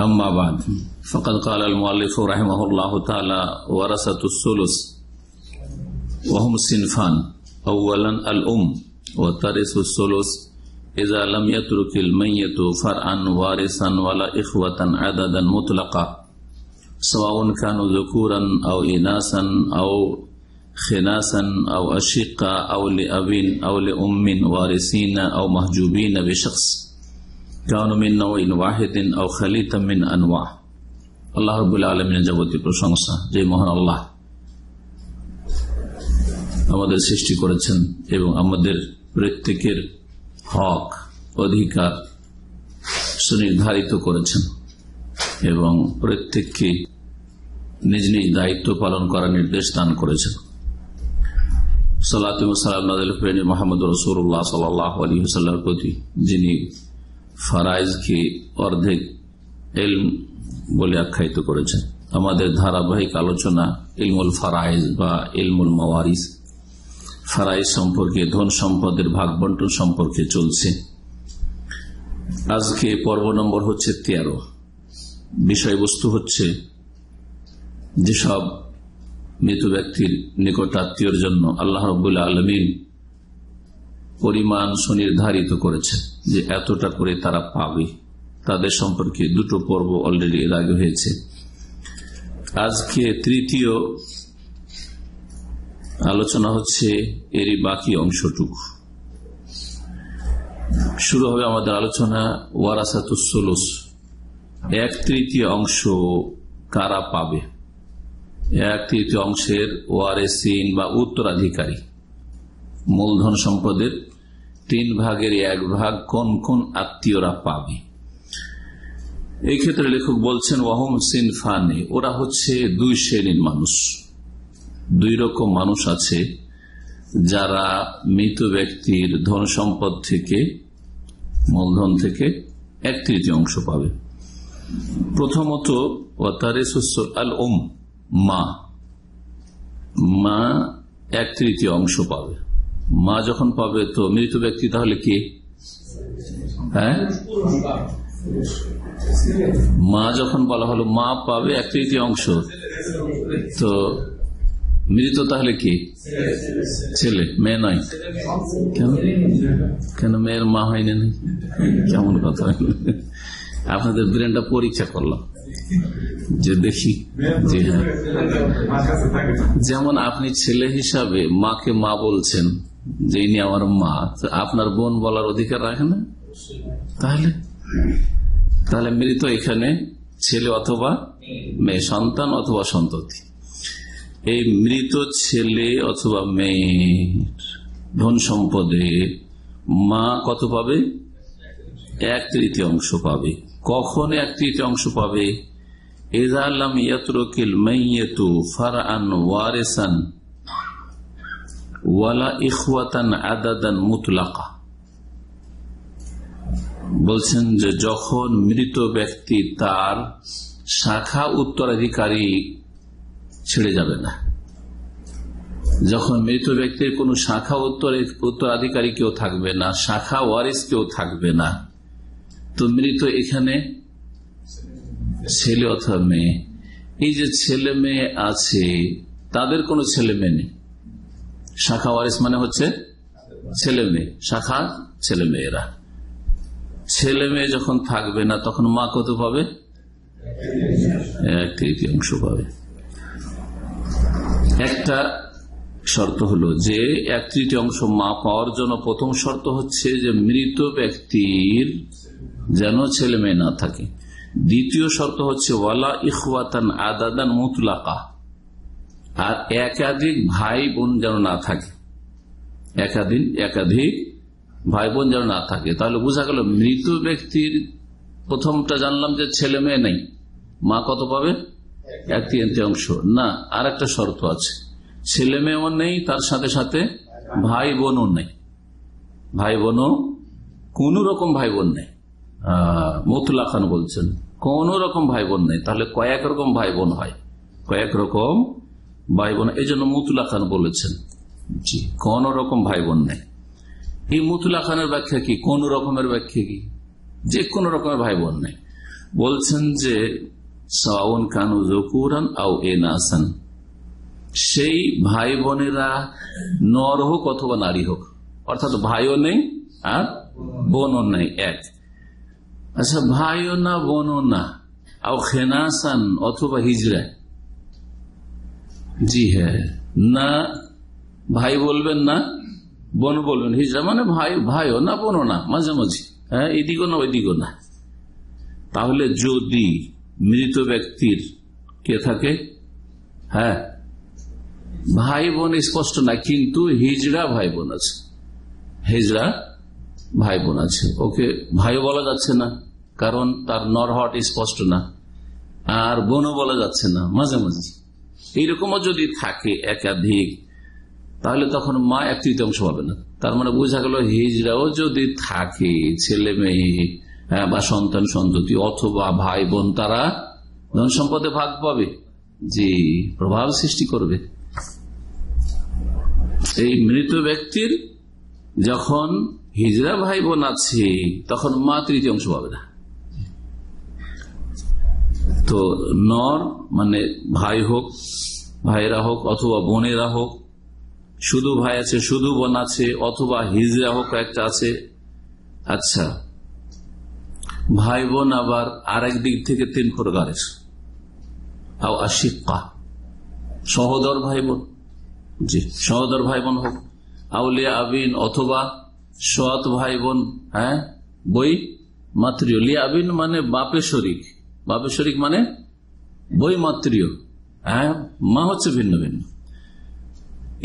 أما بعد فقد قال المؤلف رحمه الله تعالى ورثة الثلث وهم صنفان أولا الأم وترث الثلث إذا لم يترك الميت فرعا وارثا ولا إخوة عددا مطلقا سواء كانوا ذكورا أو إناثا أو خناسا أو أشقا أو لأب أو لأم وارثين أو مهجوبين بشخص আল্লাহ আলমিনের যাবতীয় প্রশংসা যে মহান আল্লাহ আমাদের সৃষ্টি করেছেন এবং আমাদের প্রত্যেকের হক অধিকার সুনির্ধারিত করেছেন এবং প্রত্যেককে নিজ নিজ দায়িত্ব পালন করার নির্দেশ দান করেছেন সাল্লা সাল্লাম মোহাম্মদ রসুল্লাহ সাল্লাহ আলী সাল্লাহর প্রতি যিনি ফারাইজকে অর্ধেক এলম বলে আখ্যায়িত করেছেন আমাদের ধারাবাহিক আলোচনা ইলমুল ফারাইজ বা ইলমুল মাওয়ারিস ফারাইজ সম্পর্কে ধন সম্পদের ভাগ বন্টন সম্পর্কে চলছে আজকে পর্ব নম্বর হচ্ছে তেরো বিষয়বস্তু হচ্ছে যেসব মৃত ব্যক্তির নিকট আত্মীয়র জন্য আল্লাহ রবুল্লা আলমিন পরিমাণ সুনির্ধারিত করেছেন যে এতটা করে তারা পাবে তাদের সম্পর্কে দুটো পর্ব অলরেডি এর আগে হয়েছে আজকে তৃতীয় আলোচনা হচ্ছে এরই বাকি অংশটুকু শুরু হবে আমাদের আলোচনা ওয়ারাসাতুসলুস এক তৃতীয় অংশ কারা পাবে এক তৃতীয় অংশের ওয়ারেসিন বা উত্তরাধিকারী মূলধন সম্পদের তিন ভাগের এক ভাগ কোন কোন আত্মীয়রা পাবে এই ক্ষেত্রে লেখক বলছেন ওয়াহম সিনফানে ওরা হচ্ছে দুই শ্রেণীর মানুষ দুই রকম মানুষ আছে যারা মৃত ব্যক্তির ধন সম্পদ থেকে মূলধন থেকে এক তৃতীয় অংশ পাবে প্রথমত আল ওম মা মা এক তৃতীয় অংশ পাবে মা যখন পাবে তো মৃত ব্যক্তি তাহলে কে হ্যাঁ মা যখন বলা হলো মা পাবে এক তৃতীয় অংশ তো মৃত তাহলে কি ছেলে মেয়ে নয় কেন কেন মেয়ের মা হয়নি কেমন কথা আপনাদের ব্রেনটা পরীক্ষা করলাম যে দেখি জি হ্যাঁ যেমন আপনি ছেলে হিসাবে মাকে মা বলছেন যে ইনি আমার মা আপনার বোন বলার অধিকার রাখে না তাহলে তাহলে মৃত এখানে ছেলে অথবা মেয়ে সন্তান অথবা সন্ততি এই মৃত ছেলে অথবা মেয়ে ধন সম্পদে মা কত পাবে এক তৃতীয় অংশ পাবে কখন এক তৃতীয় অংশ পাবে এজালাম ইয়াতরকিল ফার আন ওয়ারেসান ওয়ালা আদাদান বলছেন যে যখন মৃত ব্যক্তি তার শাখা উত্তরাধিকারী ছেড়ে যাবে না যখন মৃত ব্যক্তির কোন শাখা উত্তর উত্তরাধিকারী কেউ থাকবে না শাখা ওয়ারিস কেউ থাকবে না তো মৃত এখানে ছেলে অথবা মেয়ে এই যে ছেলে মেয়ে আছে তাদের কোনো ছেলে মেয়ে নেই শাখা ওয়ারিস মানে হচ্ছে ছেলে মেয়ে শাখা ছেলে মেয়েরা ছেলে মেয়ে যখন থাকবে না তখন মা কত পাবে এক তৃতীয়াংশ পাবে একটা শর্ত হলো যে এক তৃতীয়াংশ মা পাওয়ার জন্য প্রথম শর্ত হচ্ছে যে মৃত ব্যক্তির যেন ছেলে মেয়ে না থাকে দ্বিতীয় শর্ত হচ্ছে ওয়ালা ইহাতান আদাদান মুতলাকা আর একাধিক ভাই বোন যেন না থাকে একাধিক একাধিক ভাই বোন যেন না থাকে তাহলে বোঝা গেল মৃত ব্যক্তির প্রথমটা জানলাম যে ছেলে মেয়ে নেই মা কত পাবে এক তিনটি অংশ না আর একটা শর্ত আছে ছেলে মেয়েও নেই তার সাথে সাথে ভাই বোনও নেই ভাই বোনও কোন রকম ভাই বোন নেই মতুল্লা খান বলছেন কোন রকম ভাই বোন নেই তাহলে কয়েক রকম ভাই বোন হয় কয়েক রকম ভাই বোন এই জন্য মুতুলা খান বলেছেন জি কোন রকম ভাই বোন নাই এই মুতুলা খানের ব্যাখ্যা কি কোন রকমের ব্যাখ্যা কি যে কোন রকমের ভাই বোন নাই বলছেন যে সাউন কানু জকুরান আও নাসান সেই ভাই বোনেরা নর হোক অথবা নারী হোক অর্থাৎ ভাইও নেই আর বোনও নেই এক আচ্ছা ভাইও না বোনও না আও খেনাসান অথবা হিজরা জি হ্যাঁ না ভাই বলবেন না বোন বলবেন হিজড়া মানে ভাই ভাইও না বোনও না মাঝামাঝি হ্যাঁ এদিকও না ওইদিকও না তাহলে যদি মৃত ব্যক্তির কে থাকে হ্যাঁ ভাই বোন স্পষ্ট না কিন্তু হিজড়া ভাই বোন আছে হিজড়া ভাই বোন আছে ওকে ভাইও বলা যাচ্ছে না কারণ তার নর স্পষ্ট না আর বোনও বলা যাচ্ছে না মাঝামাঝি এইরকমও যদি থাকে একাধিক তাহলে তখন মা এক তৃতীয়াংশ পাবে না তার মানে বোঝা গেল হিজড়াও যদি থাকে ছেলে মেয়ে হ্যাঁ, বা সন্তান সন্ততি অথবা ভাই বোন তারা ধন সম্পদে ভাগ পাবে যে প্রভাব সৃষ্টি করবে এই মৃত ব্যক্তির যখন হিজরা ভাই বোন আছে তখন মা তৃতীয় অংশ পাবে না তো নর মানে ভাই হোক ভাইরা হোক অথবা বোনেরা হোক শুধু ভাই আছে শুধু বোন আছে অথবা হিজরা হোক একটা আছে আচ্ছা ভাই বোন আবার আরেক দিক থেকে তিন প্রকারের আশিকা সহদর ভাই বোন জি সহদর ভাই বোন হোক আউলিয়া আবিন অথবা সৎ ভাই বোন হ্যাঁ বই মাতৃ লিয়া আবিন মানে বাপে শরীর বাপে শরিক মানে মাতৃয় হ্যাঁ মা হচ্ছে ভিন্ন ভিন্ন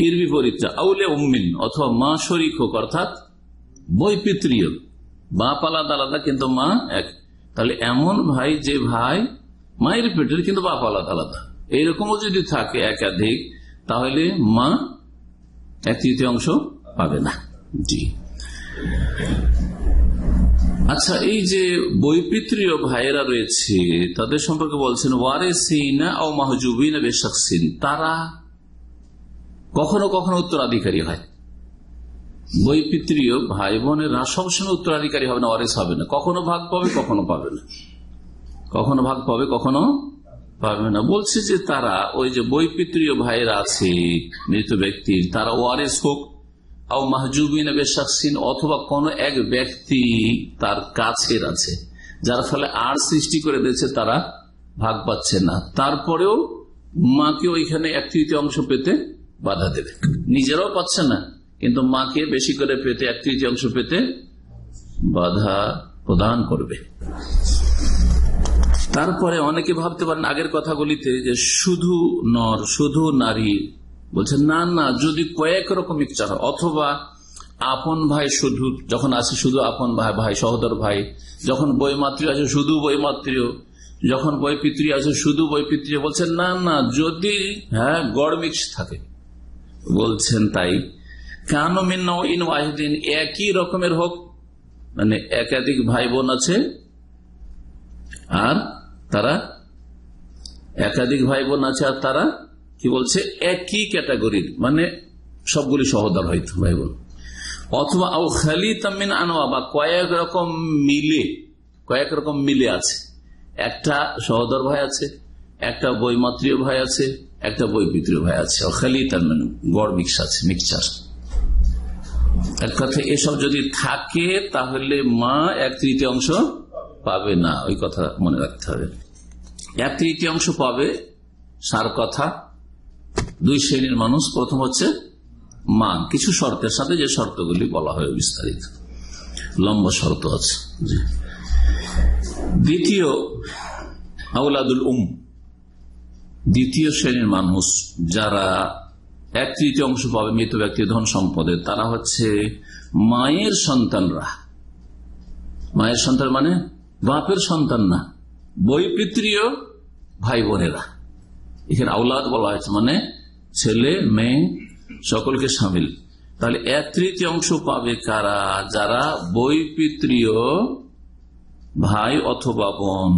এর বিপরীত আউলে উম্মিন অথবা মা শরিক হোক অর্থাৎ পিতৃয় বাপ আলাদা আলাদা কিন্তু মা এক তাহলে এমন ভাই যে ভাই মায়ের পেটের কিন্তু বাপ আলাদা আলাদা এইরকম যদি থাকে একাধিক তাহলে মা এক তৃতীয় অংশ পাবে না জি আচ্ছা এই যে বৈপিত্রীয় ভাইয়েরা রয়েছে তাদের সম্পর্কে বলছেন ওয়ারে সিনা ও মাহজুবিনা সিন তারা কখনো কখনো উত্তরাধিকারী হয় বৈপিত্রীয় ভাই বোনেরা সবসময় উত্তরাধিকারী হবে না ওয়ারেস হবে না কখনো ভাগ পাবে কখনো পাবে না কখনো ভাগ পাবে কখনো পাবে না বলছে যে তারা ওই যে বৈপিত্রীয় ভাইয়েরা আছে মৃত ব্যক্তির তারা ওয়ারেস হোক আও মাহজুবিন বেশাকসিন অথবা কোন এক ব্যক্তি তার কাছের আছে যার ফলে আর সৃষ্টি করে দিয়েছে তারা ভাগ পাচ্ছে না তারপরেও মাকে ওইখানে এক তৃতীয় অংশ পেতে বাধা দেবে নিজেরাও পাচ্ছে না কিন্তু মাকে বেশি করে পেতে এক তৃতীয় অংশ পেতে বাধা প্রদান করবে তারপরে অনেকে ভাবতে পারেন আগের কথাগুলিতে যে শুধু নর শুধু নারী বলছেন না না যদি কয়েক রকম মিক্সচার হয় অথবা আপন ভাই শুধু যখন আছে শুধু আপন ভাই ভাই সহদর ভাই যখন বইমাতৃ আছে শুধু বইমাতৃ যখন বই পিতৃ আছে শুধু বই পিতৃ বলছেন না না যদি হ্যাঁ গড় মিক্স থাকে বলছেন তাই কেন মিন্ন ইন ওয়াহিদিন একই রকমের হোক মানে একাধিক ভাই বোন আছে আর তারা একাধিক ভাই বোন আছে আর তারা কি বলছে একই ক্যাটাগরির মানে সবগুলি সহদার হয়তো ভাই বল অথবা আও খালি তামিন আনোয়া বা কয়েক রকম মিলে কয়েক রকম মিলে আছে একটা সহদর ভাই আছে একটা বইমাত্রীয় ভাই আছে একটা বই বৈপিত্রীয় ভাই আছে খালি তার মানে গড় মিক্স আছে মিক্সচার এক কথা এসব যদি থাকে তাহলে মা এক তৃতীয় অংশ পাবে না ওই কথা মনে রাখতে হবে এক তৃতীয় অংশ পাবে সার কথা দুই শ্রেণীর মানুষ প্রথম হচ্ছে মান কিছু শর্তের সাথে যে শর্তগুলি বলা হয় বিস্তারিত লম্বা শর্ত আছে দ্বিতীয় আউলাদুল উম দ্বিতীয় শ্রেণীর মানুষ যারা এক তৃতীয় অংশ পাবে মৃত ব্যক্তি ধন সম্পদের তারা হচ্ছে মায়ের সন্তানরা মায়ের সন্তান মানে বাপের সন্তান না বই পিতৃয় ভাই বোনেরা এখানে আউলাদ বলা হয়েছে মানে ছেলে মেয়ে সকলকে সামিল তাহলে এক তৃতীয় অংশ পাবে কারা যারা বৈপিত্রীয় ভাই অথবা বোন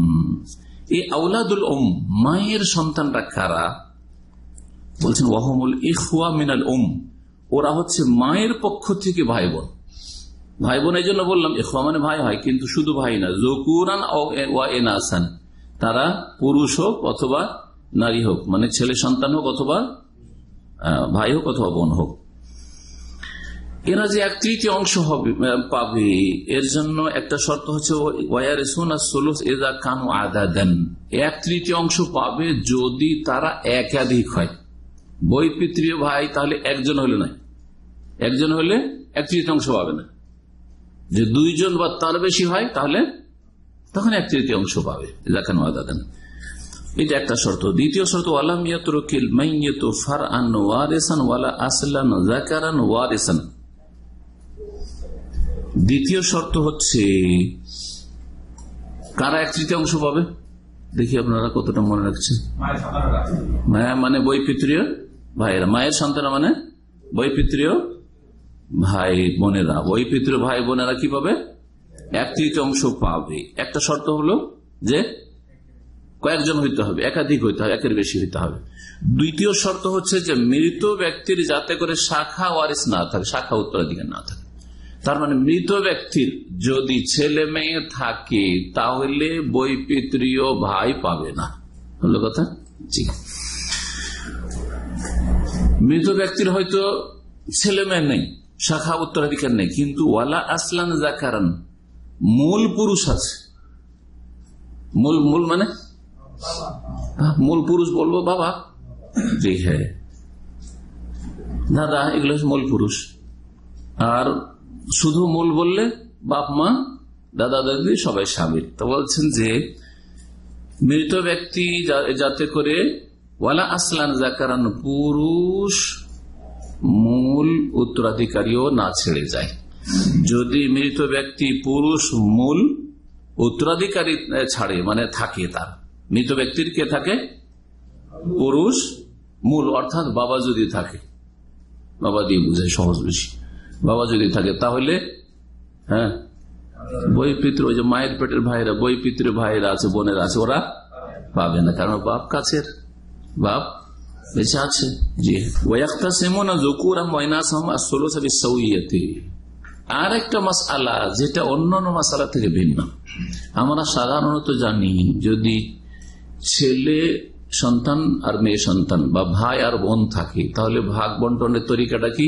এই আউলাদুল ওম মায়ের সন্তানটা কারা বলছেন ওহমুল ইহুয়া মিনাল ওম ওরা হচ্ছে মায়ের পক্ষ থেকে ভাই বোন ভাই বোন এই জন্য বললাম ইহুয়া মানে ভাই হয় কিন্তু শুধু ভাই না জকুরান ওয়া তারা পুরুষ হোক অথবা নারী হোক মানে ছেলে সন্তান হোক অথবা ভাই হোক অথবা বোন হোক এরা যে এক তৃতীয় অংশ হবে পাবে এর জন্য একটা শর্ত হচ্ছে এদা কানু আদা দেন এক তৃতীয় অংশ পাবে যদি তারা একাধিক হয় বই পিতৃয় ভাই তাহলে একজন হলে না একজন হলে এক তৃতীয় অংশ পাবে না যে দুইজন বা তার বেশি হয় তাহলে তখন এক তৃতীয় অংশ পাবে এজা কানু আদা দেন এটা একটা শর্ত দ্বিতীয় শর্ত আলাম ইয়াতরকিল মাইয়াত ফার আন ওয়ারেসান ওয়ালা আসলান দ্বিতীয় শর্ত হচ্ছে কারা এক অংশ পাবে দেখি আপনারা কতটা মনে রাখছেন মায়া মানে বৈপিত্রীয় ভাইয়েরা মায়ের সন্তানা মানে বৈপিত্রীয় ভাই বোনেরা বৈপিত্র ভাই বোনেরা কি পাবে এক তৃতীয় অংশ পাবে একটা শর্ত হলো যে কয়েকজন হইতে হবে একাধিক হইতে হবে একের বেশি হইতে হবে দ্বিতীয় শর্ত হচ্ছে যে মৃত ব্যক্তির যাতে করে শাখা ওয়ারিস না থাকে শাখা উত্তরাধিকার না থাকে তার মানে মৃত ব্যক্তির যদি ছেলে মেয়ে থাকে তাহলে পিত্রীয় ভাই পাবে না হলো কথা জি মৃত ব্যক্তির হয়তো ছেলে মেয়ে নেই শাখা উত্তরাধিকার নেই কিন্তু ওয়ালা আসলান জাকারান মূল পুরুষ আছে মূল মূল মানে হ্যাঁ, মূল পুরুষ বলবো বাবা জি হ্যাঁ দাদা এগুলো মূল পুরুষ আর শুধু মূল বললে বাপ মা দাদা দাদি সবাই স্বামীর তো বলছেন যে মৃত ব্যক্তি যাতে করে ওয়ালা আসলান জাকারান পুরুষ মূল উত্তরাধিকারীও না ছেড়ে যায় যদি মৃত ব্যক্তি পুরুষ মূল উত্তরাধিকারী ছাড়ে মানে থাকে তার মৃত ব্যক্তির কে থাকে পুরুষ মূল অর্থাৎ বাবা যদি থাকে বাবা দিয়ে বুঝায় সহজ বেশি বাবা যদি থাকে তাহলে হ্যাঁ বই পিতৃ ওই যে মায়ের পেটের ভাইরা বই পিতৃ ভাইরা আছে বোনের আছে ওরা পাবে না কারণ বাপ কাছের বাপ বেঁচে আছে জি ওই একটা সেমন জকুর ময়নাস আর একটা মাস আলা যেটা মাস মাসালা থেকে ভিন্ন আমরা সাধারণত জানি যদি ছেলে সন্তান আর মেয়ে সন্তান বা ভাই আর বোন থাকে তাহলে ভাগ বন্টনের তরিকাটা কি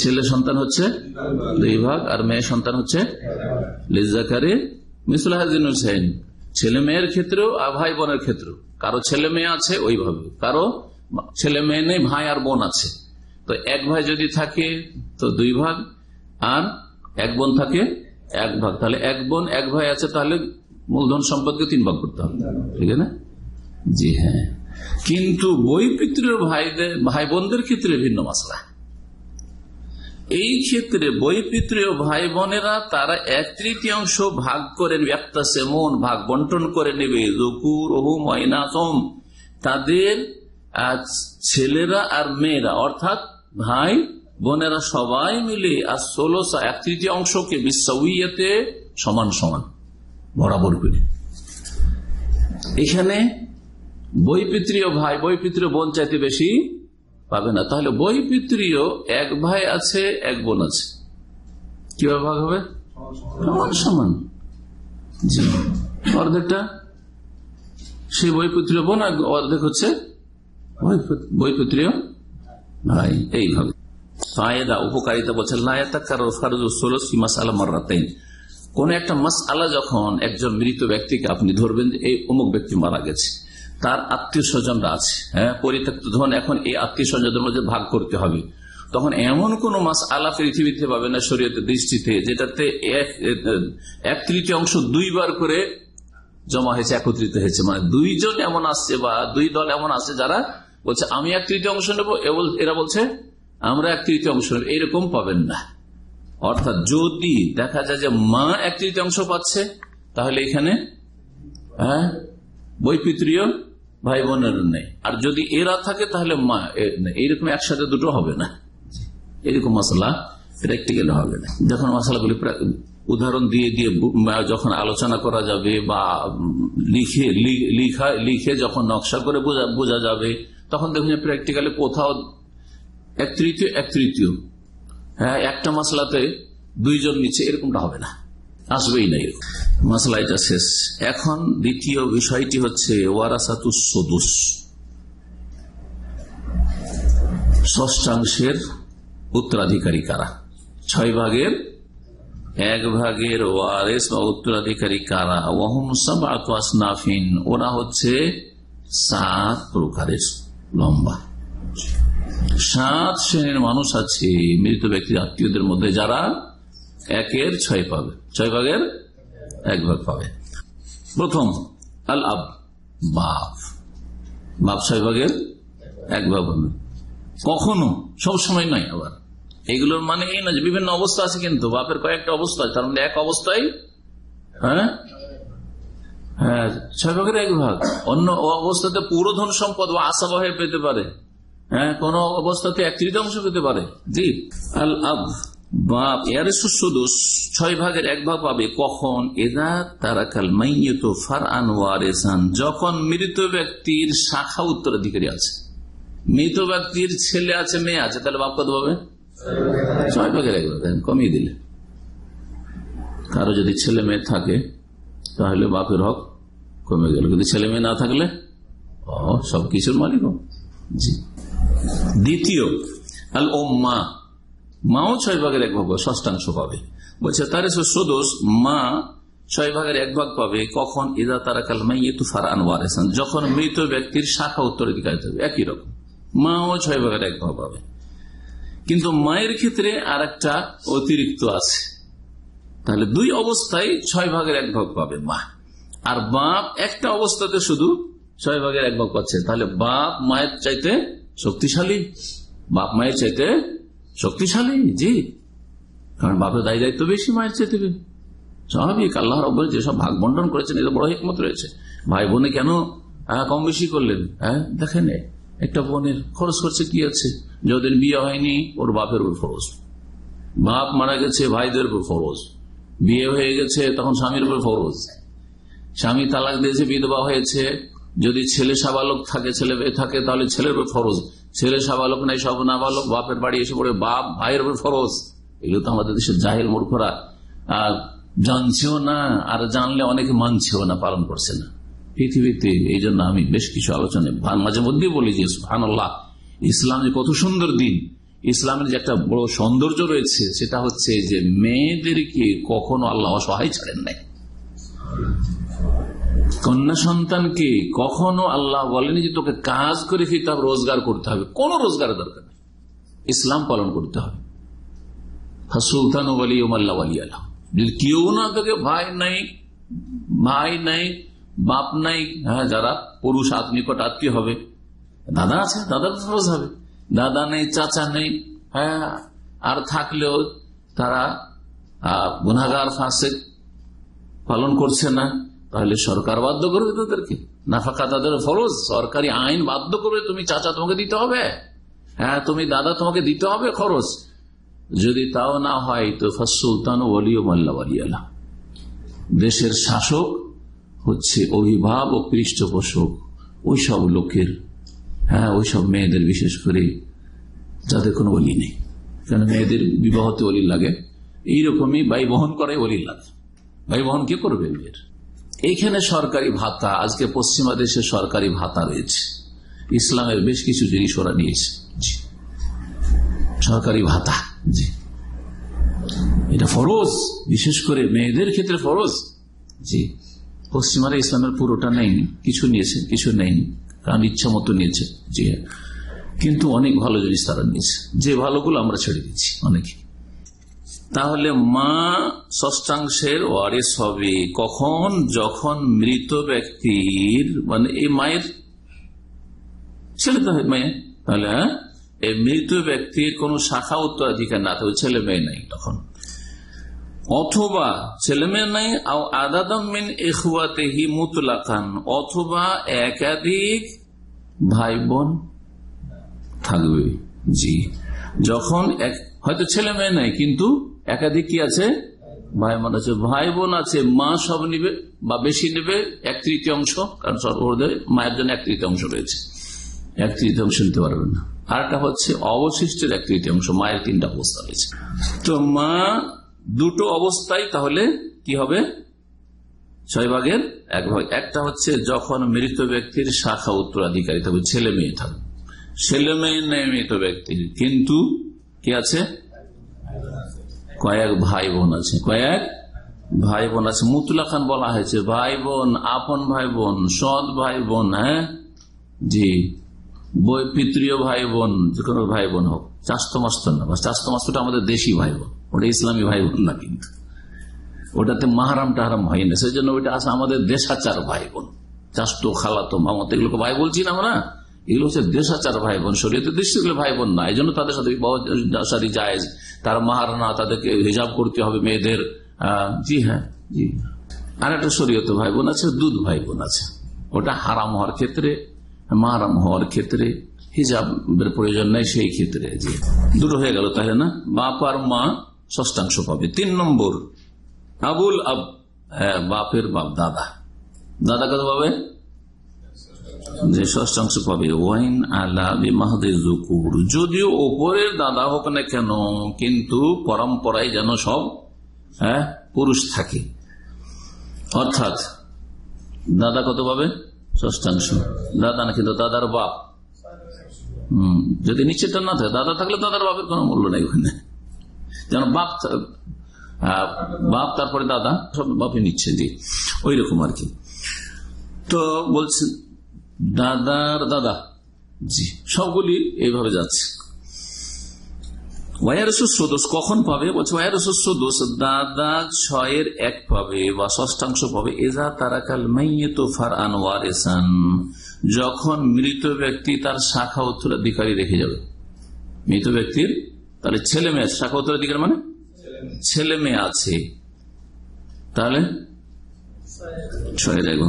ছেলে সন্তান হচ্ছে দুই ভাগ আর মেয়ে সন্তান হচ্ছে লিজাকারে মিসুল হাজিন ছেলে মেয়ের ক্ষেত্রেও আর ভাই বোনের ক্ষেত্রেও কারো ছেলে মেয়ে আছে ওইভাবে কারো ছেলে মেয়ে নেই ভাই আর বোন আছে তো এক ভাই যদি থাকে তো দুই ভাগ আর এক বোন থাকে এক ভাগ তাহলে এক বোন এক ভাই আছে তাহলে মূলধন সম্পদকে তিন ভাগ করতে হবে ঠিক আছে জি হ্যাঁ কিন্তু বই পিতৃর ভাইদের ভাই বোনদের ক্ষেত্রে ভিন্ন মশলা এই ক্ষেত্রে বই পিতৃয় ভাই বোনেরা তারা এক তৃতীয়াংশ ভাগ করেন একটা সেমন ভাগ বন্টন করে নেবে জকুর ওহু ময়নাথম তাদের ছেলেরা আর মেয়েরা অর্থাৎ ভাই বোনেরা সবাই মিলে আর ষোলশা এক তৃতীয় অংশকে বিশ্বাউইয়াতে সমান সমান বরাবর করে এখানে বৈপিত্রীয় ভাই বৈপিত্রীয় বোন চাইতে বেশি পাবে না তাহলে বৈপিত্রীয় এক ভাই আছে এক বোন আছে কিভাবে ভাগ হবে সমান জি অর্ধেকটা সে বৈপুত্রীয় বোন আর অর্ধেক হচ্ছে বৈপুত্রীয় ভাই এইভাবে ফায়দা উপকারিতা বলছে লায়াতা কারো ফারুজ সোলস মাস আলমার রাতেই কোন একটা মাস আলা যখন একজন মৃত ব্যক্তিকে আপনি ধরবেন এই অমুক ব্যক্তি মারা গেছে তার আত্মীয় স্বজনরা আছে হ্যাঁ পরিত্যক্ত ধন এখন এই আত্মীয় স্বজনদের মধ্যে ভাগ করতে হবে তখন এমন কোন মাস আলা পৃথিবীতে পাবে না শরীয়তের দৃষ্টিতে যেটাতে এক তৃতীয় অংশ দুইবার করে জমা হয়েছে একত্রিত হয়েছে মানে দুইজন এমন আসছে বা দুই দল এমন আছে যারা বলছে আমি এক তৃতীয় অংশ নেবো এরা বলছে আমরা এক তৃতীয় অংশ নেব এরকম পাবেন না অর্থাৎ যদি দেখা যায় যে মা এক তৃতীয়াংশ পাচ্ছে তাহলে এখানে হ্যাঁ বৈপিত্রীয় ভাই বোনের নেই আর যদি এরা থাকে তাহলে মা এইরকম একসাথে দুটো হবে না এরকম মশলা প্র্যাকটিক্যাল হবে না যখন মশলাগুলি উদাহরণ দিয়ে দিয়ে যখন আলোচনা করা যাবে বা লিখে লিখা লিখে যখন নকশা করে বোঝা যাবে তখন দেখুন প্র্যাকটিক্যালে কোথাও এক তৃতীয় এক তৃতীয় হ্যাঁ একটা মাসলাতে দুইজন নিচ্ছে এরকমটা হবে না আসবেই না এরকম মাসলা এটা শেষ এখন দ্বিতীয় বিষয়টি হচ্ছে ওয়ারাসাতুস সদুস ষষ্ঠাংশের উত্তরাধিকারী কারা ছয় ভাগের এক ভাগের ওয়ারেস বা উত্তরাধিকারী কারা ওহম নাফিন ওরা হচ্ছে সাত প্রকারের লম্বা সাত শ্রেণীর মানুষ আছে মৃত ব্যক্তির আত্মীয়দের মধ্যে যারা একের ছয় পাবে ছয় ভাগের এক ভাগ পাবে প্রথম আল আব বাপ বাপ ছয় ভাগের এক ভাগ হবে কখনো সবসময় নয় আবার এগুলোর মানে এই না যে বিভিন্ন অবস্থা আছে কিন্তু বাপের কয়েকটা অবস্থা আছে তার মধ্যে এক অবস্থায় হ্যাঁ হ্যাঁ ছয় ভাগের এক ভাগ অন্য অবস্থাতে পুরো ধন সম্পদ বা আশাবাহ পেতে পারে হ্যাঁ কোন অবস্থাতে এক তৃতীয়াংশ পেতে পারে জি আল আব বাপ এর সুসুদুস ছয় ভাগের এক ভাগ পাবে কখন এরা তারা কাল মাইয়ত ফার আনওয়ারেসান যখন মৃত ব্যক্তির শাখা উত্তরাধিকারী আছে মৃত ব্যক্তির ছেলে আছে মেয়ে আছে তাহলে বাপ কত পাবে ছয় ভাগের এক ভাগ কমিয়ে দিলে কারো যদি ছেলে মেয়ে থাকে তাহলে বাপের হক কমে গেল কিন্তু ছেলে মেয়ে না থাকলে ও কিছুর মালিক জি দ্বিতীয় আল ওম্মা মাও ছয় ভাগের এক ভাগ ষষ্ঠাংশ পাবে বলছে তার মা ছয় ভাগের এক ভাগ পাবে কখন ইদা তারা তুফার আনোয়ার যখন মৃত ব্যক্তির শাখা উত্তরাধিকারী থাকবে একই রকম মাও ছয় ভাগের এক ভাগ পাবে কিন্তু মায়ের ক্ষেত্রে আর একটা অতিরিক্ত আছে তাহলে দুই অবস্থায় ছয় ভাগের এক ভাগ পাবে মা আর বাপ একটা অবস্থাতে শুধু ছয় ভাগের এক ভাগ পাচ্ছে তাহলে বাপ মায়ের চাইতে শক্তিশালী বাপ মায়ের চাইতে শক্তিশালী জি কারণ বাপের দায়ী দায়িত্ব বেশি মায়ের চাইতে স্বাভাবিক আল্লাহ রব্বর যেসব ভাগ বন্টন করেছেন এটা বড় একমত রয়েছে ভাই বোনে কেন কম বেশি করলেন হ্যাঁ দেখেন একটা বোনের খরচ করছে কি আছে যদিন বিয়ে হয়নি ওর বাপের উপর ফরজ বাপ মারা গেছে ভাইদের উপর ফরজ বিয়ে হয়ে গেছে তখন স্বামীর উপর ফরজ স্বামী তালাক দিয়েছে বিধবা হয়েছে যদি ছেলে সাবালক থাকে ছেলে মেয়ে থাকে তাহলে ছেলের উপর ফরজ ছেলে সাবালক নাই সব নাবালক বাপের বাড়ি এসে পড়ে বাপ ভাইয়ের উপর ফরজ এগুলো তো আমাদের দেশের জাহের মূর্খরা জানছেও না আর জানলে অনেকে মানছেও না পালন করছে না পৃথিবীতে এই জন্য আমি বেশ কিছু আলোচনায় মাঝে মধ্যে বলি যে আল্লাহ ইসলাম যে কত সুন্দর দিন ইসলামের যে একটা বড় সৌন্দর্য রয়েছে সেটা হচ্ছে যে মেয়েদেরকে কখনো আল্লাহ অসহায় ছাড়েন নাই কন্যা সন্তানকে কখনো আল্লাহ বলেনি যে তোকে কাজ করে ফিতাব রোজগার করতে হবে কোন রোজগার দরকার নেই ইসলাম পালন করতে হবে সুলতান আল্লাহ যদি কেউ না তোকে ভাই নাই ভাই নাই বাপ নাই হ্যাঁ যারা পুরুষ আত্মিকট আত্মীয় হবে দাদা আছে দাদা খরচ হবে দাদা নেই চাচা নেই হ্যাঁ আর থাকলেও তারা গুনাগার ফাঁসে পালন করছে না তাহলে সরকার বাধ্য করবে তাদেরকে নাফাকা তাদের ফরজ সরকারি আইন বাধ্য করবে তুমি চাচা তোমাকে দিতে হবে হ্যাঁ তুমি দাদা তোমাকে দিতে হবে খরচ যদি তাও না হয় তো সুলতান ওলিও মাল্লা দেশের শাসক হচ্ছে অভিভাবক পৃষ্ঠপোষক ওইসব লোকের হ্যাঁ ওইসব মেয়েদের বিশেষ করে যাদের কোনো অলি নেই কেন মেয়েদের বিবাহতে অলি লাগে এইরকমই বাই বহন করে অলির লাগে ভাই বহন কে করবে মেয়ের এখানে সরকারি ভাতা আজকে পশ্চিমা দেশে সরকারি ভাতা রয়েছে ইসলামের বেশ কিছু জিনিস ওরা নিয়েছে সরকারি ভাতা জি এটা ফরজ বিশেষ করে মেয়েদের ক্ষেত্রে ফরজ জি পশ্চিমারা ইসলামের পুরোটা নেই কিছু নিয়েছে কিছু নেই কারণ ইচ্ছা মতো নিয়েছে জি হ্যাঁ। কিন্তু অনেক ভালো জিনিস তারা নিয়েছে যে ভালোগুলো আমরা ছেড়ে দিচ্ছি অনেকে তাহলে মা ষষ্ঠাংশের ওয়ারিস হবে কখন যখন মৃত ব্যক্তির মানে এই মায়ের ছেলে তো মেয়ে তাহলে হ্যাঁ? এই মৃত ব্যক্তির কোন শাখা উত্তরাধিকার না থাকবে ছেলে মেয়ে নাই তখন অথবা ছেলে মেয়ে নাই আদাদমিন এখুয়াতেহি মুতলাকান অথবা একাধিক ভাই বোন থাকবে জি যখন হয়তো ছেলে মেয়ে নাই কিন্তু একাধিক কি আছে ভাই বোন আছে ভাই বোন আছে মা সব নিবে বা বেশি নেবে এক তৃতীয় অংশ কারণ সর্বদে মায়ের জন্য এক তৃতীয় অংশ রয়েছে এক তৃতীয় অংশ নিতে পারবেন না একটা হচ্ছে অবশিষ্টের এক তৃতীয় অংশ মায়ের তিনটা অবস্থা রয়েছে তো মা দুটো অবস্থায় তাহলে কি হবে ছয় ভাগের এক ভাগ একটা হচ্ছে যখন মৃত ব্যক্তির শাখা উত্তরাধিকারী তবে ছেলে মেয়ে থাকবে ছেলে মেয়ে নেই মৃত ব্যক্তির কিন্তু কি আছে কয়েক ভাই বোন আছে কয়েক ভাই বোন আছে খান বলা হয়েছে ভাই বোন আপন ভাই বোন সৎ ভাই বোন হ্যাঁ জি বই পিতৃয় ভাই বোন যে কোনো ভাই বোন হোক চাস্তমাস্ত না চাস্তমাস্তটা আমাদের দেশি ভাই বোন ওটা ইসলামী ভাই বোন না কিন্তু ওটাতে মাহারাম টাহারাম হয় না সেই জন্য ওইটা আছে আমাদের দেশাচার ভাই বোন চাষ্ট খালাতো মামাতো এগুলোকে ভাই বলছি না আমরা এগুলো হচ্ছে দেশাচার ভাই বোন শরীয়তে দৃষ্টিগুলো ভাই বোন না এই জন্য তাদের সাথে বিবাহ সারি তারা তার মাহার না তাদেরকে হিজাব করতে হবে মেয়েদের জি হ্যাঁ জি আর একটা শরীয়তে ভাই বোন আছে দুধ ভাই বোন আছে ওটা হারাম হওয়ার ক্ষেত্রে মাহারাম হওয়ার ক্ষেত্রে হিজাবের প্রয়োজন নাই সেই ক্ষেত্রে যে দুটো হয়ে গেল তাহলে না বাপ আর মা ষষ্ঠাংশ পাবে তিন নম্বর আবুল আব হ্যাঁ বাপের বাপ দাদা দাদা কত পাবে যে ষষ্ঠাংশ পাবে ওয়াইন আলা বিমাহদুকুর যদিও ওপরের দাদা হোক না কেন কিন্তু পরম্পরায় যেন সব হ্যাঁ পুরুষ থাকে অর্থাৎ দাদা কত পাবে ষষ্ঠাংশ দাদা না কিন্তু দাদার বাপ হম যদি নিশ্চিতটা না থাকে দাদা থাকলে দাদার বাপের কোনো মূল্য নেই ওখানে যেন বাপ বাপ তারপরে দাদা সব বাপে নিচ্ছে দিয়ে ওই রকম আর কি তো বলছেন দাদার দাদা জি সবগুলি এইভাবে যাচ্ছে ওয়ারসুস সদস কখন পাবে বলছে ওয়ারসুস সদস দাদা ছয়ের এক পাবে বা ষষ্ঠাংশ পাবে এজা তারাকাল মাইয়েত ফার আনোয়ার এসান যখন মৃত ব্যক্তি তার শাখা উত্তরাধিকারী রেখে যাবে মৃত ব্যক্তির তাহলে ছেলে মেয়ে শাখা উত্তরাধিকার মানে ছেলে মেয়ে আছে তাহলে ছয়ের এক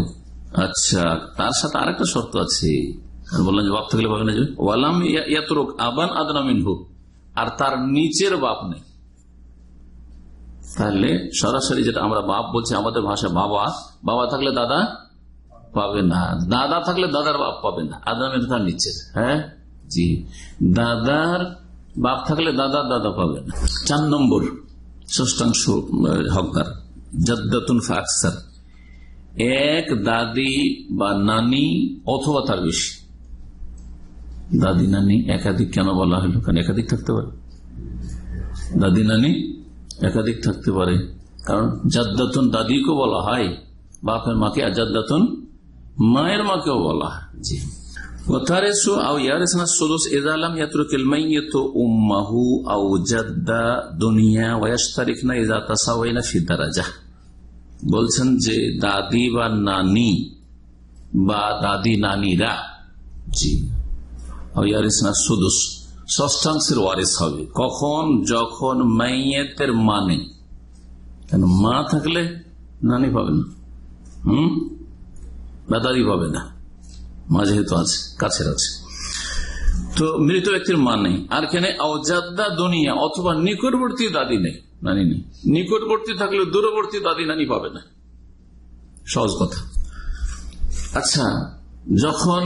আচ্ছা তার সাথে আর একটা শর্ত আছে বললাম যে বাপ থাকলে পাবে না ওয়ালাম ইয়াতরক আবান আদনামিন হোক আর তার নিচের বাপ নেই তাহলে সরাসরি যেটা আমরা বাপ বলছি আমাদের ভাষা বাবা বাবা থাকলে দাদা পাবে না দাদা থাকলে দাদার বাপ পাবে না আদনামিন তার নিচের হ্যাঁ জি দাদার বাপ থাকলে দাদা দাদা পাবে না চার নম্বর ষষ্ঠাংশ হকদার জদ্দাতুন ফাকসার এক দাদি বা নানি অথবা তার বেশি দাদি নানি একাধিক কেন বলা হলো কারণ একাধিক থাকতে পারে দাদি নানি একাধিক থাকতে পারে কারণ জাদ্দাতুন দাদিকেও বলা হয় বাপের মাকে আর জাদ্দাতুন মায়ের মাকেও বলা হয় জি وترث او বলছেন যে দাদি বা নানি বা দাদি নানিরা জি সদস্য ষষ্ঠাংশের ওয়ারিস হবে কখন যখন মাইয়েতের মানে কেন মা থাকলে নানি পাবে না হম বা দাদি পাবে না মা যেহেতু আছে কাছের আছে তো মৃত ব্যক্তির মা নেই আর কেন অজাদ্দা দুনিয়া অথবা নিকটবর্তী দাদি নেই নানি নেই নিকটবর্তী থাকলে দূরবর্তী দাদি নানি পাবে না সহজ কথা আচ্ছা যখন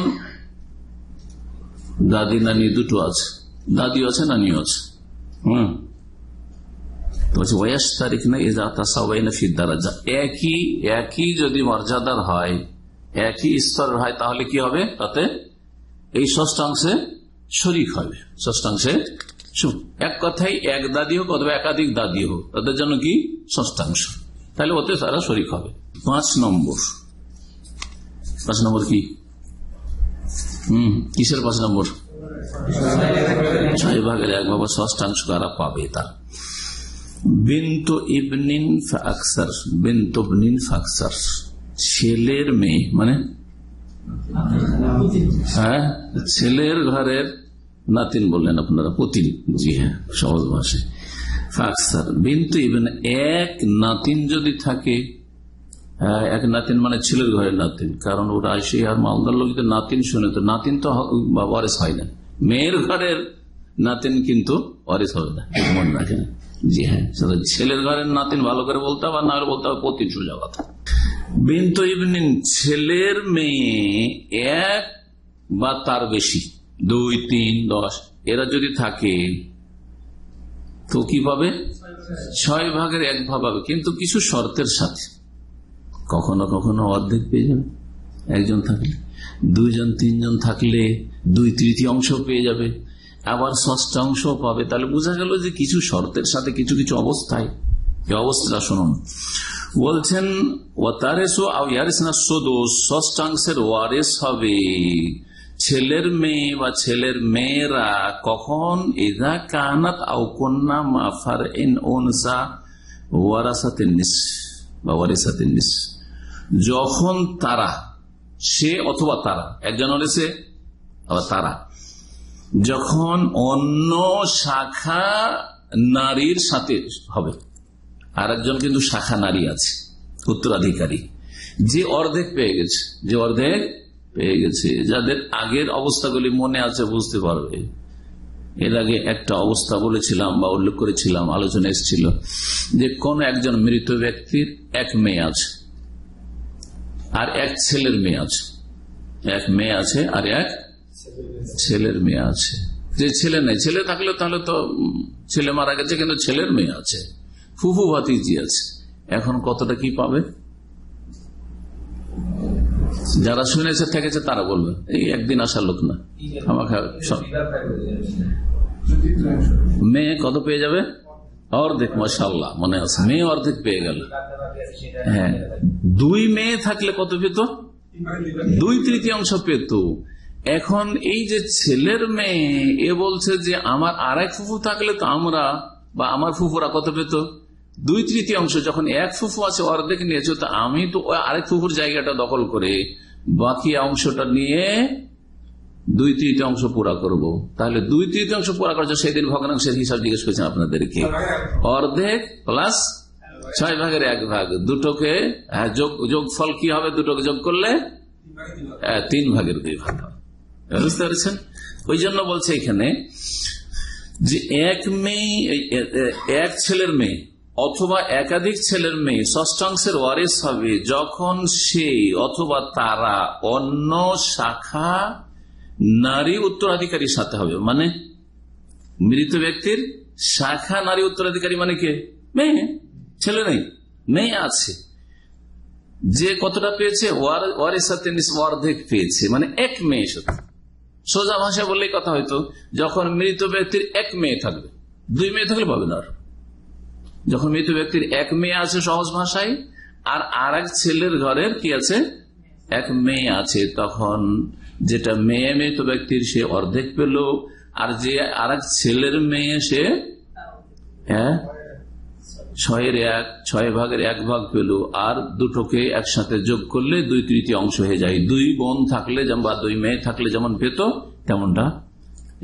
দাদি নানি দুটো আছে দাদিও আছে নানিও আছে হম বলছে তারিখ না এজা তাসাবাই না ফিদ্দারাজা একই একই যদি মর্যাদার হয় একই স্তরের হয় তাহলে কি হবে তাতে এই ষষ্ঠাংশে শরিক হবে ষষ্ঠাংশে এক কথাই এক দাদি হোক অথবা একাধিক দাদি হোক তাদের জন্য কি ষষ্ঠাংশ তাহলে ওতে তারা শরিক হবে পাঁচ নম্বর পাঁচ নম্বর কি হম কিসের পাঁচ নম্বর ছয় ভাগের এক বাবা ষষ্ঠাংশ তারা পাবে তার বিন্ত ইবনিন ফাকসার বিন্ত ফাকসার ছেলের মেয়ে মানে হ্যাঁ ছেলের ঘরের নাতিন বললেন আপনারা পতিন জি হ্যাঁ সহজ ভাষায় ফাকসার বিন্তু ইভেন এক নাতিন যদি থাকে হ্যাঁ, এক নাতিন মানে ছেলের ঘরের নাতিন কারণ ওরা আসে আর মালদার লোকদের নাতিন শুনে তো নাতিন তো ওয়ারেস হয় না মেয়ের ঘরের নাতিন কিন্তু ওয়ারেস হবে না রাখে না জি হ্যাঁ ছেলের ঘরের নাতিন ভালো করে বলতে হবে না বলতে হবে পতিন সোজা কথা বিন্তু ইভিনিং ছেলের মেয়ে এক বা তার বেশি দুই তিন দশ এরা যদি থাকে তো কি পাবে ছয় ভাগের এক ভাগ পাবে কিন্তু কিছু শর্তের সাথে কখনো কখনো অর্ধেক পেয়ে যাবে একজন থাকলে দুইজন তিনজন থাকলে দুই তৃতীয় অংশ পেয়ে যাবে আবার ষষ্ঠ অংশ পাবে তাহলে বোঝা গেল যে কিছু শর্তের সাথে কিছু কিছু অবস্থায় এই অবস্থাটা শুনুন বলছেন ও ইয়ারেস না সদোষ ষষ্ঠাংশের ওয়ারেস হবে ছেলের মেয়ে বা ছেলের মেয়েরা কখন এদা কানাত আও কন্যা মাফার ইন ওনসা নিস বা যখন তারা সে অথবা তারা একজন হলেছে আবার তারা যখন অন্য শাখা নারীর সাথে হবে আর একজন কিন্তু শাখা নারী আছে উত্তরাধিকারী যে অর্ধেক পেয়ে গেছে যে অর্ধেক পেয়ে গেছে যাদের আগের অবস্থাগুলি মনে আছে বুঝতে পারবে এর আগে একটা অবস্থা বলেছিলাম বা উল্লেখ করেছিলাম আলোচনা এসেছিল যে কোন একজন মৃত ব্যক্তির এক মেয়ে আছে আর এক ছেলের মেয়ে আছে এক মেয়ে আছে আর এক ছেলের মেয়ে আছে যে ছেলে নেই ছেলে থাকলে তাহলে তো ছেলে মারা গেছে কিন্তু ছেলের মেয়ে আছে ফুফু ভাতিজি আছে এখন কতটা কি পাবে যারা শুনেছে থেকেছে তারা বলবে এই একদিন আসার লোক না আমাকে মেয়ে কত পেয়ে যাবে অর্ধেক মশাল্লাহ মনে আছে মেয়ে অর্ধেক পেয়ে গেল হ্যাঁ দুই মেয়ে থাকলে কত পেত দুই তৃতীয়াংশ পেত এখন এই যে ছেলের মেয়ে এ বলছে যে আমার আরেক ফুফু থাকলে তো আমরা বা আমার ফুফুরা কত পেত দুই তৃতীয়াংশ যখন এক ফুফু আছে অর্ধেক নিয়েছো তো আমি তো আরেক ফুফুর জায়গাটা দখল করে বাকি অংশটা নিয়ে দুই তৃতীয়াংশ পুরা করব। তাহলে দুই তৃতীয়াংশ পুরা করছে সেদিন ভগ্নাংশের হিসাব জিজ্ঞেস করছেন আপনাদেরকে অর্ধেক প্লাস ছয় ভাগের এক ভাগ দুটোকে হ্যাঁ, যোগ ফল কি হবে দুটোকে যোগ করলে তিন ভাগের দুই ভাগ হ্যাঁ, বুঝতে পারছেন ওই জন্য বলছে এখানে যে এক মেয়ে এক ছেলের মেয়ে অথবা একাধিক ছেলের মেয়ে ষষ্ঠাংশের ওয়ারেস হবে যখন সে অথবা তারা অন্য শাখা নারী উত্তরাধিকারীর সাথে হবে মানে মৃত ব্যক্তির শাখা নারী উত্তরাধিকারী মানে কে মেয়ে ছেলে নেই মেয়ে আছে যে কতটা পেয়েছে ওয়ারের সাথে অর্ধেক পেয়েছে মানে এক মেয়ে সাথে সোজা ভাষা বললেই কথা হয়তো যখন মৃত ব্যক্তির এক মেয়ে থাকবে দুই মেয়ে থাকলে পাবে না আর যখন মৃত ব্যক্তির এক মেয়ে আছে সহজ ভাষায় আর আর এক ছেলের ঘরের কি আছে এক মেয়ে আছে তখন যেটা মেয়ে মৃত ব্যক্তির সে অর্ধেক পেল আর যে আর এক ছেলের মেয়ে সে হ্যাঁ ছয়ের এক ছয় ভাগের এক ভাগ পেল আর দুটোকে একসাথে যোগ করলে দুই তৃতীয় অংশ হয়ে যায় দুই বোন থাকলে বা দুই মেয়ে থাকলে যেমন পেত তেমনটা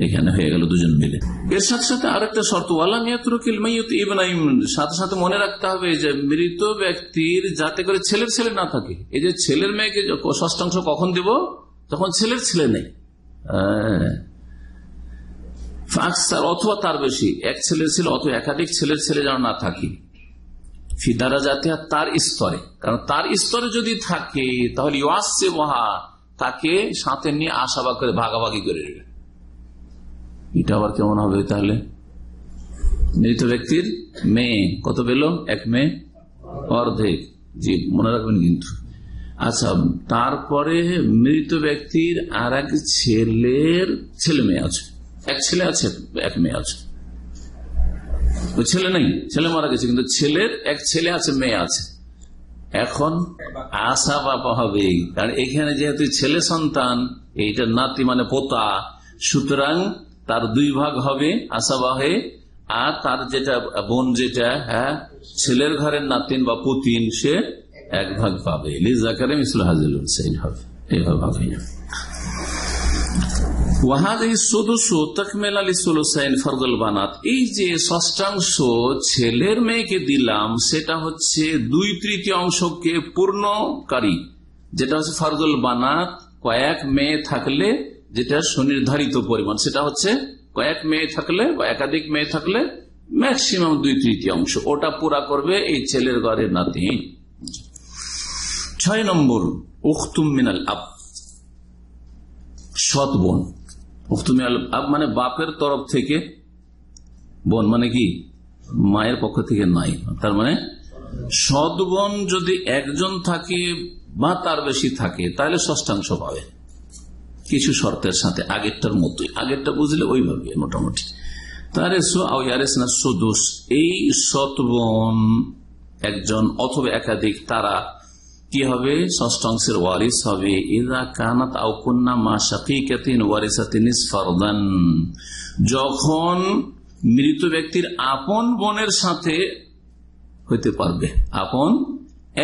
এখানে হয়ে গেল দুজন মিলে এর সাথে সাথে আরেকটা শর্ত ওয়ালা সাথে সাথে মনে রাখতে হবে যে মৃত ব্যক্তির যাতে করে ছেলের ছেলে না থাকে এই যে ছেলের মেয়েকে ষষ্ঠাংশ কখন দেব তখন ছেলের ছেলে নেই হ্যাঁ। অথবা তার বেশি এক ছেলের ছেলে অথবা একাধিক ছেলের ছেলে যেন না থাকে ফিদারা জাতে তার স্তরে কারণ তার স্তরে যদি থাকে তাহলে ইউসে মহা তাকে সাথে নিয়ে আশাবাগ করে ভাগাভাগি করে নেবে এটা আবার কেমন হবে তাহলে মৃত ব্যক্তির মেয়ে কত পেল এক মেয়ে অর্ধেক জি মনে রাখবেন কিন্তু আচ্ছা তারপরে মৃত ব্যক্তির আর এক ছেলের ছেলে মেয়ে আছে এক ছেলে আছে এক মেয়ে আছে ছেলে নেই ছেলে মারা গেছে কিন্তু ছেলের এক ছেলে আছে মেয়ে আছে এখন আশা বাবা হবে কারণ এখানে যেহেতু ছেলে সন্তান এইটা নাতি মানে পোতা সুতরাং তার দুই ভাগ হবে আসাবাহে আর তার যেটা বোন যেটা হ্যাঁ ছেলের ঘরের নাতিন বা পুতিন সে এক ভাগ পাবে লিজাকারে মিসল হাজিল হুসাইন হবে এভাবে হবে না এই যে ষষ্ঠাংশ ছেলের মেয়েকে দিলাম সেটা হচ্ছে দুই তৃতীয় অংশকে পূর্ণকারী যেটা হচ্ছে ফরজল বানাত কয়েক মেয়ে থাকলে যেটা সুনির্ধারিত পরিমাণ সেটা হচ্ছে কয়েক মেয়ে থাকলে বা একাধিক মেয়ে থাকলে ম্যাক্সিমাম দুই তৃতীয়াংশ ওটা পুরা করবে এই ছেলের ঘরে নাতি ছয় নম্বর উখতুম মিনাল আপ সৎ বোন উখতুম আপ মানে বাপের তরফ থেকে বোন মানে কি মায়ের পক্ষ থেকে নাই তার মানে সৎ বোন যদি একজন থাকে বা তার বেশি থাকে তাহলে ষষ্ঠাংশ পাবে কিছু শর্তের সাথে আগেরটার মতোই আগেরটা বুঝলে ওইভাবে মোটামুটি তারে না সদোষ এই সতবন একজন অথবা একাধিক তারা কি হবে ষষ্ঠংশের ওয়ারিস হবে ইদা কানাত কন্যা মা সাথী ওয়ারিসাতিনিস ফরদান যখন মৃত ব্যক্তির আপন বোনের সাথে হইতে পারবে আপন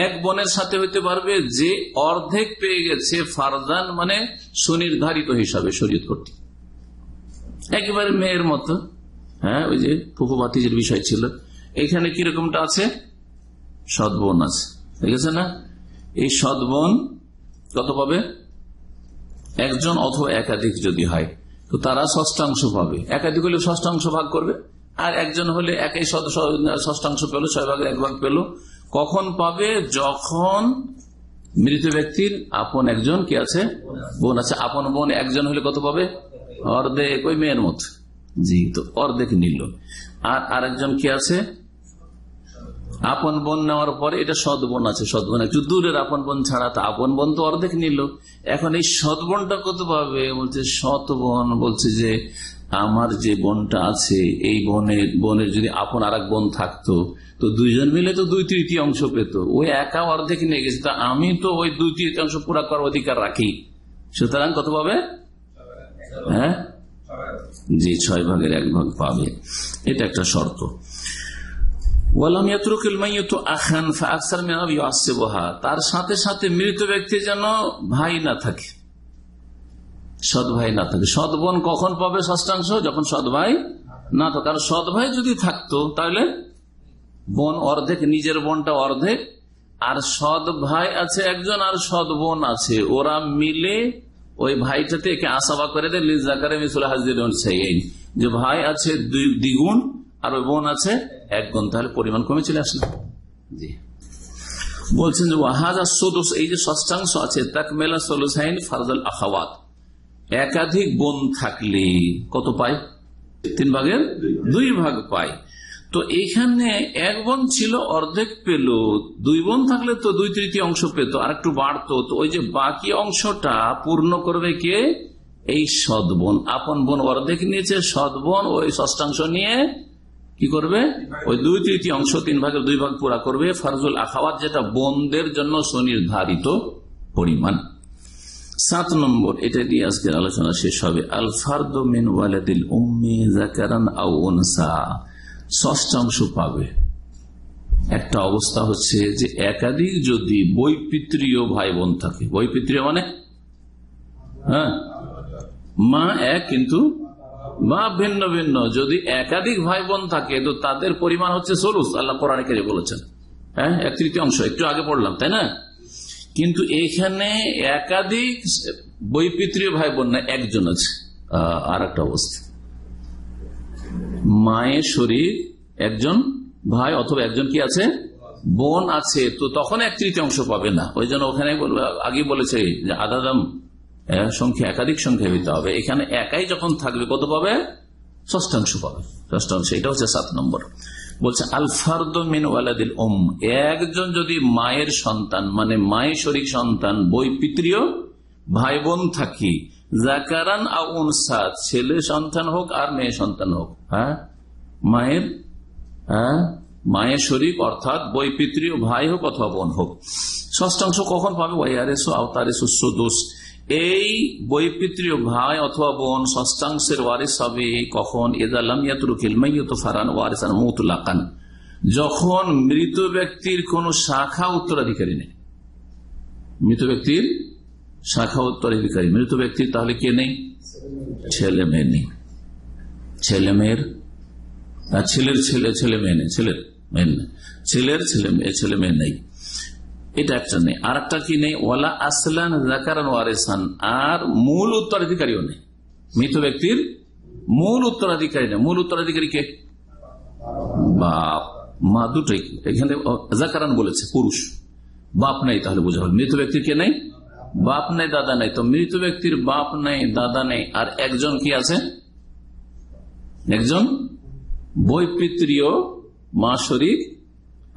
এক বোনের সাথে হইতে পারবে যে অর্ধেক পেয়ে গেছে ফারদান মানে সুনির্ধারিত হিসাবে শরীয়ত করতে একেবারে মেয়ের মতো হ্যাঁ ওই যে ফুকু বাতিজের বিষয় ছিল এখানে কিরকমটা আছে সদবন আছে ঠিক আছে না এই সদবন কত পাবে একজন অথবা একাধিক যদি হয় তো তারা ষষ্ঠাংশ পাবে একাধিক হলে ষষ্ঠাংশ ভাগ করবে আর একজন হলে একাই ষষ্ঠাংশ পেল ছয় ভাগ এক ভাগ পেলো কখন পাবে যখন মৃত ব্যক্তির আপন একজন কি আছে বোন আছে আপন বোন একজন হলে কত পাবে অর্ধেক ওই মেয়ের মত জি তো অর্ধেক নিল আর আরেকজন কি আছে আপন বোন নেওয়ার পরে এটা সদ বোন আছে সদ বোন একটু দূরের আপন বোন ছাড়া তা আপন বোন তো অর্ধেক নিল এখন এই সদ বোনটা কত পাবে বলছে সৎ বোন বলছে যে আমার যে বোনটা আছে এই বোনের বোনের যদি আপন আর বোন থাকতো তো দুইজন মিলে তো দুই তৃতীয় অংশ পেত ওই একা অর্ধেক নিয়ে গেছে তা আমি তো ওই দুই তৃতীয়াংশ পুরো করার অধিকার রাখি সুতরাং কত পাবে হ্যাঁ যে ছয় ভাগের এক ভাগ পাবে এটা একটা শর্ত তার সাথে সাথে মৃত ব্যক্তি যেন ভাই না থাকে সৎ ভাই না থাকে সৎ বোন কখন পাবে ষষ্ঠাংশ যখন সৎ ভাই না থাকে আর সৎ ভাই যদি থাকতো তাহলে বোন অর্ধেক নিজের বোনটা অর্ধেক আর সৎ ভাই আছে একজন আর সৎ বোন আছে ওরা মিলে ওই ভাইটাতে একে আসাবা করে দেয় যে ভাই আছে দুই দ্বিগুণ আর ওই বোন আছে এক গুণ তাহলে পরিমাণ কমে চলে আসলে জি বলছেন যে ওয়াহাজা সদস এই যে ষষ্ঠাংশ আছে মেলা সলুসাইন ফারজাল আহাওয়াত একাধিক বোন থাকলে কত পায় তিন ভাগের দুই ভাগ পায় তো এখানে এক বোন ছিল অর্ধেক পেল দুই বোন থাকলে তো দুই তৃতীয় অংশ পেত আর একটু বাড়তো তো ওই যে বাকি অংশটা পূর্ণ করবে কে এই সদ বোন আপন বোন অর্ধেক নিয়েছে সদ বোন ওই ষষ্ঠাংশ নিয়ে কি করবে ওই দুই তৃতীয় অংশ তিন ভাগের দুই ভাগ পুরা করবে ফারজুল আখাওয়াত যেটা বোনদের জন্য সুনির্ধারিত পরিমাণ সাত নম্বর এটা দিয়ে আজকের আলোচনা শেষ হবে আল ফার্দ মিন ওয়ালাদিল উম্মি জাকারান আউনসা ষষ্ঠাংশ পাবে একটা অবস্থা হচ্ছে যে একাধিক যদি বৈপিত্রীয় ভাই বোন থাকে বৈপিত্রীয় মানে হ্যাঁ মা এক কিন্তু বা ভিন্ন ভিন্ন যদি একাধিক ভাই বোন থাকে তো তাদের পরিমাণ হচ্ছে সলুস আল্লাহ পরে বলেছেন হ্যাঁ এক তৃতীয় অংশ একটু আগে পড়লাম তাই না কিন্তু এখানে একাধিক বৈপিত্রীয় ভাই বোন না একজন আছে আর একটা অবস্থা মায়ের শরীর একজন ভাই অথবা একজন কি আছে বোন আছে তো তখন এক তৃতীয়াংশ পাবে না ওই জন্য ওখানে আগে বলেছে যে আধাদাম সংখ্যা একাধিক সংখ্যা হইতে হবে এখানে একাই যখন থাকবে কত পাবে ষষ্ঠাংশ পাবে ষষ্ঠাংশ এটা হচ্ছে সাত নম্বর বলছে আলফার্দ মিন ওয়ালাদিল ওম একজন যদি মায়ের সন্তান মানে মায়ের শরীর সন্তান বই পিতৃয় ভাই বোন থাকি জাকারান সাদ ছেলে সন্তান হোক আর মেয়ে সন্তান হোক হ্যাঁ মায়ের হ্যাঁ মায়ের শরীফ অর্থাৎ বই পিতৃয় ভাই হোক অথবা বোন হোক ষষ্ঠাংশ কখন পাবে আওতার এসো সদোষ এই বৈপিত্রীয় ভাই অথবা বোন ষষ্ঠাংশের ওয়ারিস হবে কখন ফারান ওয়ারিসান মুতলাকান যখন মৃত ব্যক্তির কোন শাখা উত্তরাধিকারী নেই মৃত ব্যক্তির শাখা উত্তরাধিকারী মৃত ব্যক্তির তাহলে কে নেই ছেলে মেয়ে নেই ছেলে মেয়ের ছেলের ছেলে ছেলে মেয়ে নেই ছেলের মেয়ে ছেলের ছেলে মেয়ে ছেলে মেয়ে নেই এটা একটা নেই আর একটা কি নেই ওয়ালা আসলান জাকারান ওয়ারেসান আর মূল উত্তরাধিকারীও নেই মৃত ব্যক্তির মূল উত্তরাধিকারী নেই মূল উত্তরাধিকারী কে বাপ মা দুটোই এখানে জাকারান বলেছে পুরুষ বাপ নাই তাহলে বোঝা হল মৃত ব্যক্তির কে নেই বাপ নেই দাদা নেই তো মৃত ব্যক্তির বাপ নেই দাদা নেই আর একজন কি আছে একজন বৈপিত্রীয় মা শরীর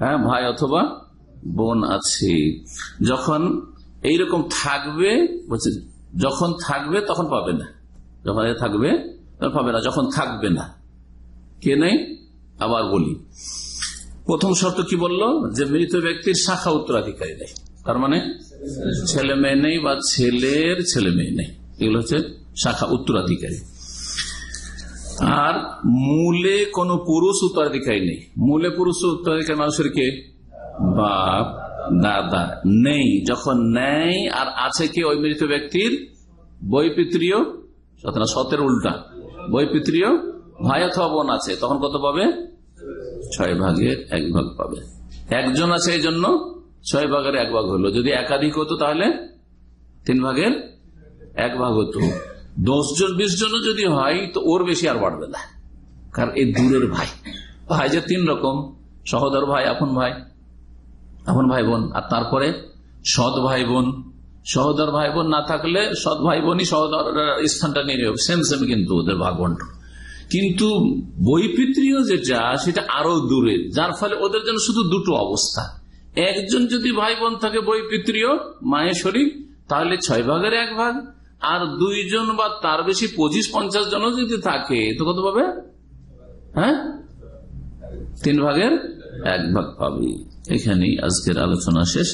হ্যাঁ ভাই অথবা বোন আছে যখন এইরকম থাকবে যখন থাকবে তখন পাবে না যখন থাকবে তখন পাবে না যখন থাকবে না কে নেই আবার বলি প্রথম শর্ত কি বলল যে মৃত ব্যক্তির শাখা উত্তরাধিকারী নেই তার মানে ছেলে মেয়ে নেই বা ছেলের ছেলে মেয়ে নেই এগুলো হচ্ছে শাখা উত্তরাধিকারী আর মূলে কোন পুরুষ উত্তরাধিকারী নেই মূলে পুরুষ উত্তরাধিকারী মানুষের কে বাপ দাদা নেই যখন নেই আর আছে কি ওই মৃত ব্যক্তির বই সতেরা সতের উল্টা বই বৈপিত্রীয় ভাই অথবা বোন আছে তখন কত পাবে ছয় ভাগের এক ভাগ পাবে একজন আছে এই জন্য ছয় ভাগের এক ভাগ হলো যদি একাধিক হতো তাহলে তিন ভাগের এক ভাগ হতো দশ জন বিশ জন যদি হয় তো ওর বেশি আর বাড়বে না কারণ এই দূরের ভাই ভাই যে তিন রকম সহদর ভাই আপন ভাই এমন ভাই বোন আর তারপরে সৎ ভাই বোন সহদর ভাই বোন না থাকলে সৎ ভাই বোনই সহদর স্থানটা নিয়ে নেবে সেম সেম কিন্তু ওদের ভাগ কিন্তু বৈপিত্রীয় যেটা সেটা আরো দূরে যার ফলে ওদের জন্য শুধু দুটো অবস্থা একজন যদি ভাই বোন থাকে বৈপিত্রীয় মায়ের শরীর তাহলে ছয় ভাগের এক ভাগ আর দুইজন বা তার বেশি পঁচিশ পঞ্চাশ জন যদি থাকে তো কত পাবে হ্যাঁ তিন ভাগের এক ভাগ পাবে এখানেই আজকের আলোচনা শেষ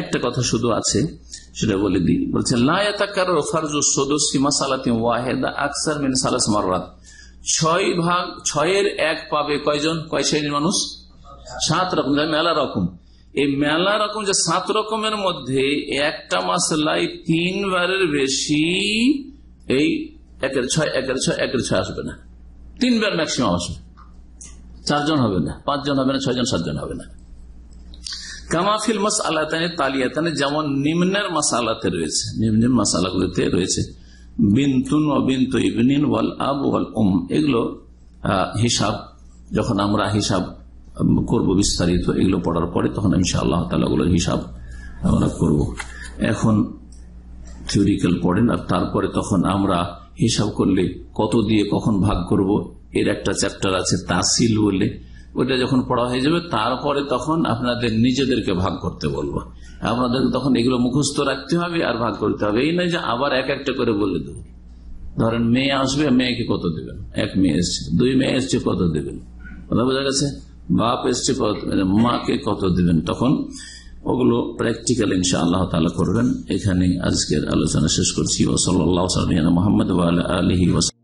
একটা কথা শুধু আছে সেটা বলে দিই বলছে ছয় ভাগ ছয়ের এক পাবে কয়জন কয় শ্রেণীর মানুষ সাত রকম মেলা রকম এই মেলা রকম যে সাত রকমের মধ্যে একটা লাই তিনবারের বেশি এই একের ছয় একের ছয় একের ছয় আসবে না তিনবার ম্যাক্সিমাম আসবে চারজন হবে না পাঁচজন হবে না ছয়জন সাতজন হবে না কামাফিল মাস আল্লাহ তালিয়াতানে যেমন নিম্নের মাস আলাতে রয়েছে নিম্নের মাস আলাগুলিতে রয়েছে বিন্তুন ও বিন্তু ইবনিন ওয়াল আব ওয়াল উম এগুলো হিসাব যখন আমরা হিসাব করব বিস্তারিত এগুলো পড়ার পরে তখন আমি আল্লাহ তালাগুলোর হিসাব আমরা করব এখন থিওরিক্যাল পড়েন আর তারপরে তখন আমরা হিসাব করলে কত দিয়ে কখন ভাগ করব এর একটা চ্যাপ্টার আছে তাসিল বলে ওইটা যখন পড়া হয়ে যাবে তারপরে তখন আপনাদের নিজেদেরকে ভাগ করতে বলবো আপনাদের তখন এগুলো মুখস্থ রাখতে হবে আর ভাগ করতে হবে এই নয় যে আবার এক একটা করে বলে দেবো ধরেন মেয়ে আসবে মেয়েকে কত দেবেন এক মেয়ে এসছে দুই মেয়ে এসছে কত দেবেন কথা বোঝা গেছে বাপ এসছে মাকে কত দেবেন তখন ওগুলো প্র্যাকটিক্যাল ইনশা আল্লাহ তালা করবেন এখানে আজকের আলোচনা শেষ করছি আল্লাহ মোহাম্মদ আলহি ওস